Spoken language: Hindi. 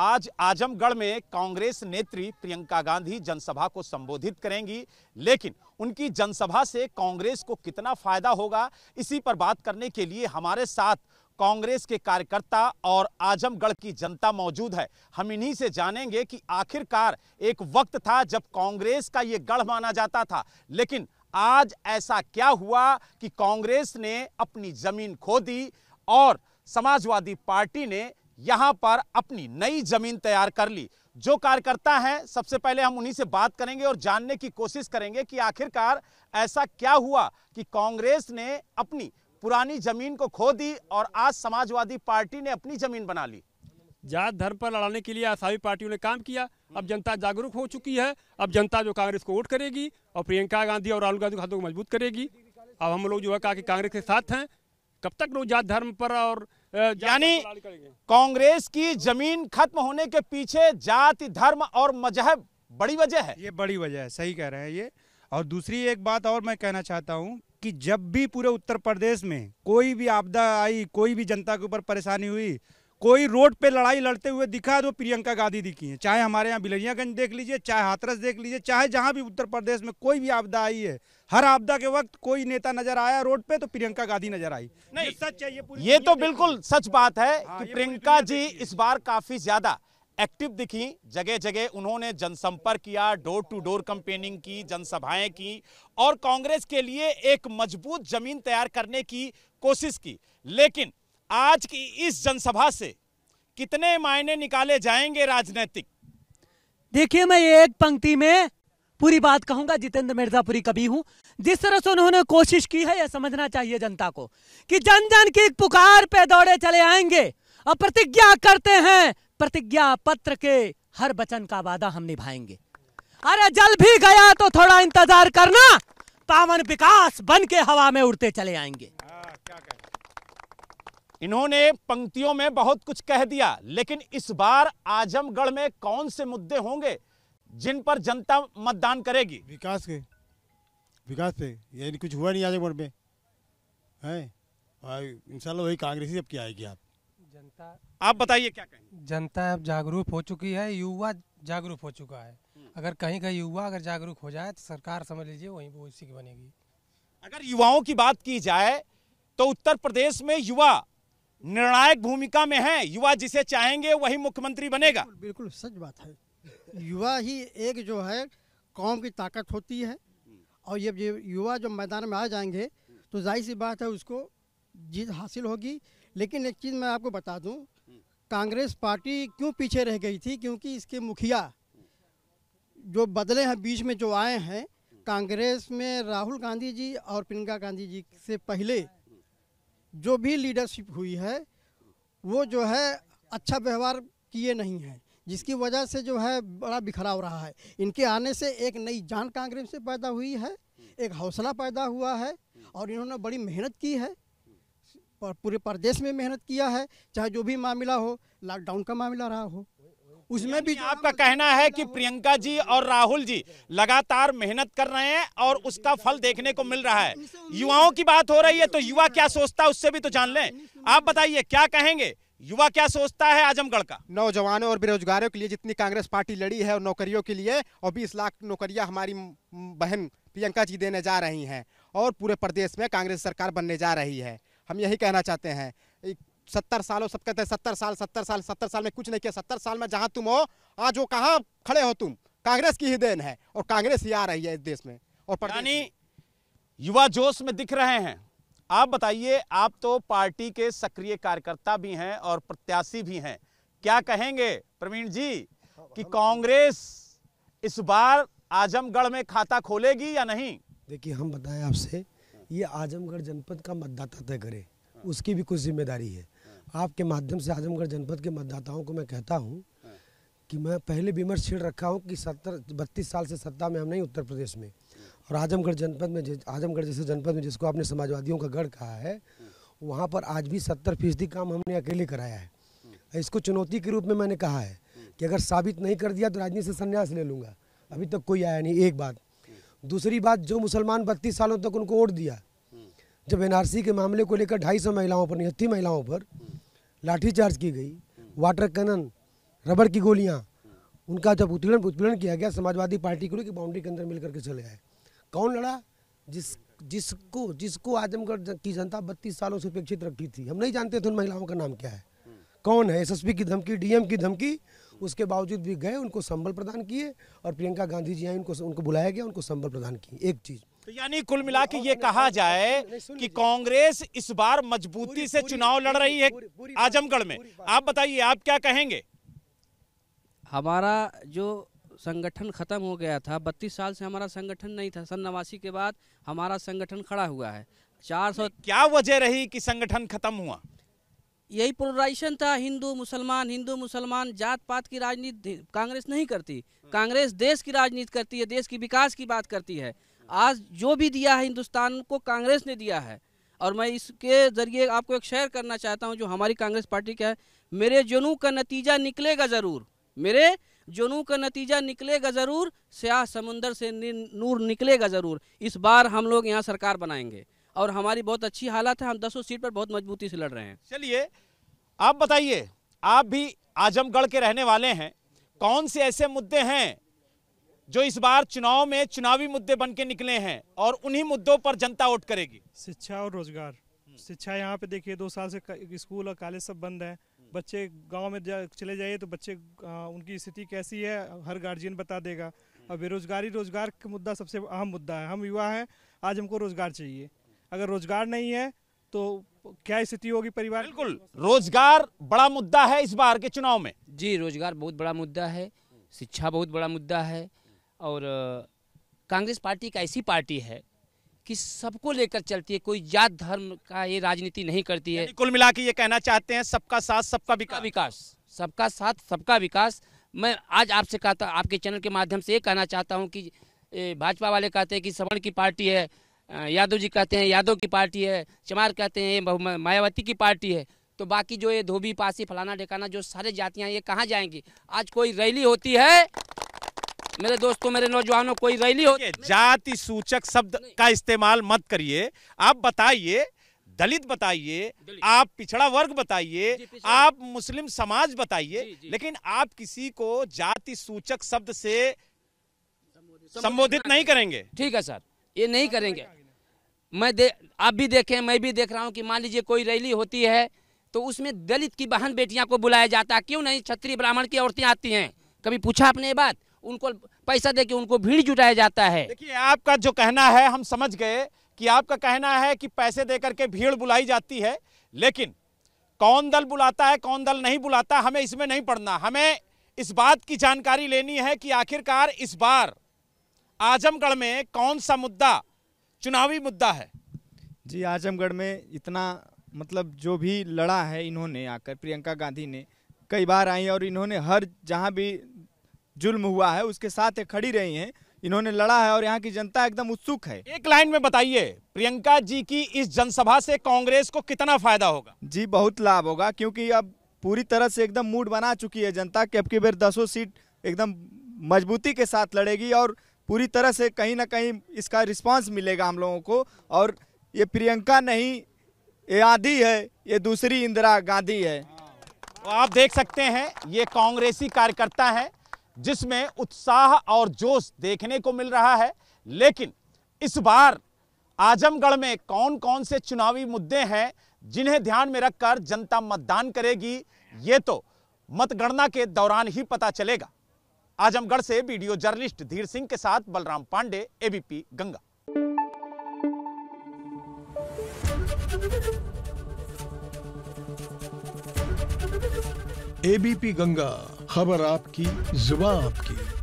आज आजमगढ़ में कांग्रेस नेत्री प्रियंका गांधी जनसभा को संबोधित करेंगी लेकिन उनकी जनसभा से कांग्रेस को कितना फायदा होगा इसी पर बात करने के लिए हमारे साथ कांग्रेस के कार्यकर्ता और आजमगढ़ की जनता मौजूद है हम इन्हीं से जानेंगे कि आखिरकार एक वक्त था जब कांग्रेस का ये गढ़ माना जाता था लेकिन आज ऐसा क्या हुआ कि कांग्रेस ने अपनी जमीन खो दी और समाजवादी पार्टी ने यहां पर अपनी नई जमीन तैयार कर ली जो कार्यकर्ता हैं सबसे पहले हम उन्हीं से बात करेंगे और जानने की कोशिश करेंगे कि आखिरकार ऐसा क्या हुआ कि कांग्रेस ने अपनी पुरानी जमीन को खो दी और आज समाजवादी पार्टी ने अपनी जमीन बना ली जात धर्म पर लड़ाने के लिए आसामी पार्टियों ने काम किया अब जनता जागरूक हो चुकी है अब जनता जो कांग्रेस को वोट करेगी और प्रियंका गांधी और राहुल गांधी हाथों को मजबूत करेगी अब हम लोग जो है कहा कि कांग्रेस के साथ हैं कब तक लोग जात धर्म पर और यानी कांग्रेस की जमीन खत्म होने के पीछे जाति धर्म और मजहब बड़ी वजह है ये बड़ी वजह है सही कह रहे हैं ये और दूसरी एक बात और मैं कहना चाहता हूँ कि जब भी पूरे उत्तर प्रदेश में कोई भी आपदा आई कोई भी जनता के ऊपर परेशानी हुई कोई रोड पे लड़ाई लड़ते हुए दिखा तो प्रियंका गांधी दिखी है चाहे हमारे यहाँ बिलरियागंज देख लीजिए चाहे हाथरस देख लीजिए चाहे जहाँ भी उत्तर प्रदेश में कोई भी आपदा आई है हर आपदा के वक्त कोई नेता नजर आया रोड पे तो प्रियंका गांधी नजर आई नहीं सच है ये पूरी ये तो बिल्कुल सच बात है हाँ, कि प्रियंका जी इस बार काफी ज्यादा एक्टिव दिखी जगह जगह उन्होंने जनसंपर्क किया डोर टू डोर कंपेनिंग की जनसभाएं की और कांग्रेस के लिए एक मजबूत जमीन तैयार करने की कोशिश की लेकिन आज की इस जनसभा से कितने मायने निकाले जाएंगे राजनीतिक देखिए मैं एक पंक्ति में पूरी बात कहूंगा जितेंद्र मिर्जापुरी कभी हूं जिस तरह से उन्होंने कोशिश की है यह समझना चाहिए जनता को कि जन जन की पुकार पे दौड़े चले आएंगे और प्रतिज्ञा करते हैं प्रतिज्ञा पत्र के हर वचन का वादा हम निभाएंगे अरे जल भी गया तो थोड़ा इंतजार करना पावन विकास बन के हवा में उड़ते चले आएंगे इन्होंने पंक्तियों में बहुत कुछ कह दिया लेकिन इस बार आजमगढ़ में कौन से मुद्दे होंगे जिन पर जनता मतदान करेगी विकास के विकास से यानी कुछ हुआ नहीं आज मोड़ में है इंशाल्लाह वही कांग्रेस ही अब की आएगी आप जनता आप बताइए क्या कहेंगे जनता अब जागरूक हो चुकी है युवा जागरूक हो चुका है अगर कहीं का युवा अगर जागरूक हो जाए तो सरकार समझ लीजिए वहीं वो उसी की बनेगी अगर युवाओं की बात की जाए तो उत्तर प्रदेश में युवा निर्णायक भूमिका में है युवा जिसे चाहेंगे वही मुख्यमंत्री बनेगा बिल्कुल सच बात है युवा ही एक जो है कौम की ताकत होती है और ये युवा जब मैदान में आ जाएंगे तो जाहिर सी बात है उसको जीत हासिल होगी लेकिन एक चीज़ मैं आपको बता दूं कांग्रेस पार्टी क्यों पीछे रह गई थी क्योंकि इसके मुखिया जो बदले हैं बीच में जो आए हैं कांग्रेस में राहुल गांधी जी और प्रियंका गांधी जी से पहले जो भी लीडरशिप हुई है वो जो है अच्छा व्यवहार किए नहीं हैं जिसकी वजह से जो है बड़ा बिखराव रहा है इनके आने से एक नई जान कांग्रेस से पैदा हुई है एक हौसला पैदा हुआ है और इन्होंने बड़ी मेहनत की है पूरे प्रदेश में मेहनत किया है चाहे जो भी मामला हो लॉकडाउन का मामला रहा हो उसमें भी आपका कहना है कि प्रियंका जी और राहुल जी लगातार मेहनत कर रहे हैं और उसका फल देखने को मिल रहा है युवाओं की बात हो रही है तो युवा क्या सोचता है उससे भी तो जान लें आप बताइए क्या कहेंगे युवा क्या सोचता है आजमगढ़ का नौजवानों और बेरोजगारों के लिए जितनी कांग्रेस पार्टी लड़ी है और नौकरियों के लिए और बीस लाख नौकरियां हमारी बहन प्रियंका जी देने जा रही हैं और पूरे प्रदेश में कांग्रेस सरकार बनने जा रही है हम यही कहना चाहते हैं सत्तर सालों सब कहते हैं सत्तर साल सत्तर साल सत्तर साल में कुछ नहीं किया सत्तर साल में जहाँ तुम हो आज वो कहाँ खड़े हो तुम कांग्रेस की ही देन है और कांग्रेस ही आ रही है इस देश में और यानी युवा जोश में दिख रहे हैं आप बताइए आप तो पार्टी के सक्रिय कार्यकर्ता भी हैं और प्रत्याशी भी हैं क्या कहेंगे प्रवीण जी कि कांग्रेस इस बार आजमगढ़ में खाता खोलेगी या नहीं देखिए हम बताएं आपसे ये आजमगढ़ जनपद का मतदाता तय करे हाँ। उसकी भी कुछ जिम्मेदारी है हाँ। आपके माध्यम से आजमगढ़ जनपद के मतदाताओं को मैं कहता हूँ हाँ। कि मैं पहले विमर्श छिड़ रखा हूँ कि सत्तर बत्तीस साल से सत्ता में हम नहीं उत्तर प्रदेश में और आजमगढ़ जनपद में आजमगढ़ जैसे जनपद में जिसको आपने समाजवादियों का गढ़ कहा है वहाँ पर आज भी सत्तर फीसदी काम हमने अकेले कराया है इसको चुनौती के रूप में मैंने कहा है कि अगर साबित नहीं कर दिया तो राजनीति से संन्यास ले लूँगा अभी तक कोई आया नहीं एक बात दूसरी बात जो मुसलमान बत्तीस सालों तक उनको वोट दिया जब एन के मामले को लेकर ढाई सौ महिलाओं पर निहत्थी महिलाओं पर लाठीचार्ज की गई वाटर कनन रबड़ की गोलियाँ उनका जब उत्पीड़न उत्पीड़न किया गया समाजवादी पार्टी को लेकर बाउंड्री के अंदर मिल करके चले आए कौन लड़ा जिस जिसको जिसको आजमगढ़ की जनता बत्तीस सालों से उपेक्षित रखी थी हम नहीं जानते थे उन महिलाओं का नाम क्या है कौन है एसएसपी की धमकी डीएम की धमकी उसके बावजूद भी गए उनको संबल प्रदान किए और प्रियंका गांधी जी आए उनको उनको बुलाया गया उनको संबल प्रदान किए एक चीज तो यानी कुल मिला के ये कहा जाए कि कांग्रेस इस बार मजबूती से चुनाव लड़ रही है आजमगढ़ में आप बताइए आप क्या कहेंगे हमारा जो संगठन ख़त्म हो गया था बत्तीस साल से हमारा संगठन नहीं था सन नवासी के बाद हमारा संगठन खड़ा हुआ है चार सौ क्या वजह रही कि संगठन खत्म हुआ यही पोलराइजेशन था हिंदू मुसलमान हिंदू मुसलमान जात पात की राजनीति कांग्रेस नहीं करती कांग्रेस देश की राजनीति करती है देश की विकास की बात करती है आज जो भी दिया है हिंदुस्तान को कांग्रेस ने दिया है और मैं इसके ज़रिए आपको एक शेयर करना चाहता हूं जो हमारी कांग्रेस पार्टी का है मेरे जुनू का नतीजा निकलेगा ज़रूर मेरे जुनू का नतीजा निकलेगा ज़रूर स्याह समुंदर से नूर निकलेगा ज़रूर इस बार हम लोग यहाँ सरकार बनाएंगे और हमारी बहुत अच्छी हालत है हम दसों सीट पर बहुत मजबूती से लड़ रहे हैं चलिए आप बताइए आप भी आजमगढ़ के रहने वाले हैं कौन से ऐसे मुद्दे हैं जो इस बार चुनाव में चुनावी मुद्दे बन के निकले हैं और उन्हीं मुद्दों पर जनता वोट करेगी शिक्षा और रोजगार शिक्षा यहाँ पे देखिए दो साल से स्कूल और कॉलेज सब बंद है बच्चे गांव में जा, चले जाइए तो बच्चे आ, उनकी स्थिति कैसी है हर गार्जियन बता देगा और बेरोजगारी रोजगार का मुद्दा सबसे अहम मुद्दा है हम युवा हैं आज हमको रोजगार चाहिए अगर रोजगार नहीं है तो क्या स्थिति होगी परिवार बिल्कुल रोजगार बड़ा मुद्दा है इस बार के चुनाव में जी रोजगार बहुत बड़ा मुद्दा है शिक्षा बहुत बड़ा मुद्दा है और कांग्रेस पार्टी एक ऐसी पार्टी है कि सबको लेकर चलती है कोई जात धर्म का ये राजनीति नहीं करती है कुल मिला के ये कहना चाहते हैं सबका साथ सबका विकास विकास सबका साथ सबका विकास मैं आज आपसे कहता आपके चैनल के माध्यम से ये कहना चाहता हूँ कि भाजपा वाले कहते हैं कि सवर्ण की पार्टी है यादव जी कहते हैं यादव की पार्टी है चमार कहते हैं मायावती की पार्टी है तो बाकी जो ये धोबी पासी फलाना ढिकाना जो सारे जातियाँ ये कहाँ जाएंगी आज कोई रैली होती है मेरे दोस्तों मेरे नौजवानों कोई रैली हो जाति सूचक शब्द का इस्तेमाल मत करिए आप बताइए दलित बताइए आप पिछड़ा वर्ग बताइए आप मुस्लिम समाज बताइए लेकिन आप किसी को जाति सूचक शब्द से संबोधित नहीं करेंगे ठीक है सर ये नहीं करेंगे मैं दे आप भी देखें मैं भी देख रहा हूँ कि मान लीजिए कोई रैली होती है तो उसमें दलित की बहन बेटियां को बुलाया जाता है क्यों नहीं क्षत्रिय ब्राह्मण की औरतें आती हैं कभी पूछा आपने ये बात उनको पैसा दे के उनको भीड़ जुटाया जाता है देखिए आपका जो कहना है हम समझ गए कि आपका कहना है कि पैसे दे करके भीड़ बुलाई जाती है लेकिन कौन दल बुलाता है कौन दल नहीं बुलाता हमें इसमें नहीं पड़ना हमें इस बात की जानकारी लेनी है कि आखिरकार इस बार आजमगढ़ में कौन सा मुद्दा चुनावी मुद्दा है जी आजमगढ़ में इतना मतलब जो भी लड़ा है इन्होंने आकर प्रियंका गांधी ने कई बार आई और इन्होंने हर जहां भी जुल्म हुआ है उसके साथ खड़ी रही हैं इन्होंने लड़ा है और यहाँ की जनता एकदम उत्सुक है एक लाइन में बताइए प्रियंका जी की इस जनसभा से कांग्रेस को कितना फायदा होगा जी बहुत लाभ होगा क्योंकि अब पूरी तरह से एकदम मूड बना चुकी है जनता कि अब की बार दसों सीट एकदम मजबूती के साथ लड़ेगी और पूरी तरह से कहीं ना कहीं इसका रिस्पांस मिलेगा हम लोगों को और ये प्रियंका नहीं ये आधी है ये दूसरी इंदिरा गांधी है हाँ। तो आप देख सकते हैं ये कांग्रेसी कार्यकर्ता है जिसमें उत्साह और जोश देखने को मिल रहा है लेकिन इस बार आजमगढ़ में कौन कौन से चुनावी मुद्दे हैं जिन्हें ध्यान में रखकर जनता मतदान करेगी ये तो मतगणना के दौरान ही पता चलेगा आजमगढ़ से वीडियो जर्नलिस्ट धीर सिंह के साथ बलराम पांडे एबीपी गंगा एबीपी गंगा खबर आपकी जुबा आपकी